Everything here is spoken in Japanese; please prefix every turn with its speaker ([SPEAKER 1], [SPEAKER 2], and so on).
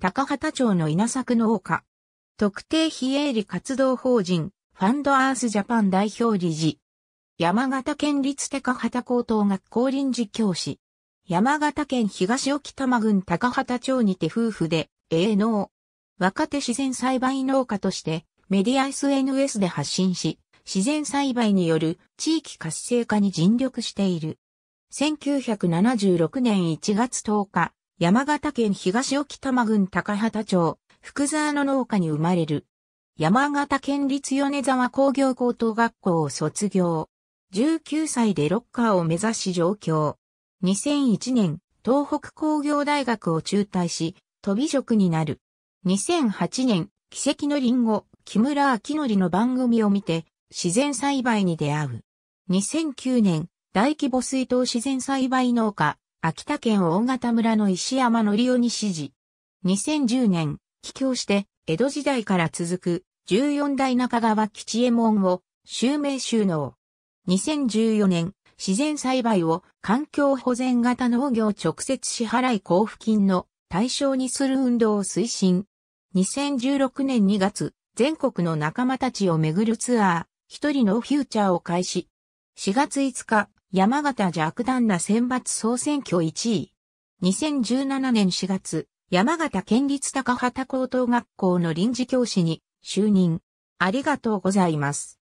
[SPEAKER 1] 高畑町の稲作農家。特定非営利活動法人、ファンドアースジャパン代表理事。山形県立高畑高等学校臨時教師。山形県東沖玉郡高畑町にて夫婦で、営農。若手自然栽培農家として、メディア SNS で発信し、自然栽培による地域活性化に尽力している。1976年1月10日、山形県東沖玉郡高畑町、福沢の農家に生まれる。山形県立米沢工業高等学校を卒業。19歳でロッカーを目指し上京。2001年、東北工業大学を中退し、飛び職になる。2008年、奇跡のリンゴ、木村明則の番組を見て、自然栽培に出会う。2009年、大規模水筒自然栽培農家、秋田県大型村の石山則夫に指示。2010年、帰郷して、江戸時代から続く、14代中川吉右衛門を、襲名収納。2014年、自然栽培を環境保全型農業直接支払い交付金の対象にする運動を推進。2016年2月、全国の仲間たちをめぐるツアー、一人のフューチャーを開始。4月5日、山形弱旦な選抜総選挙1位。2017年4月、山形県立高畑高等学校の臨時教師に就任。ありがとうございます。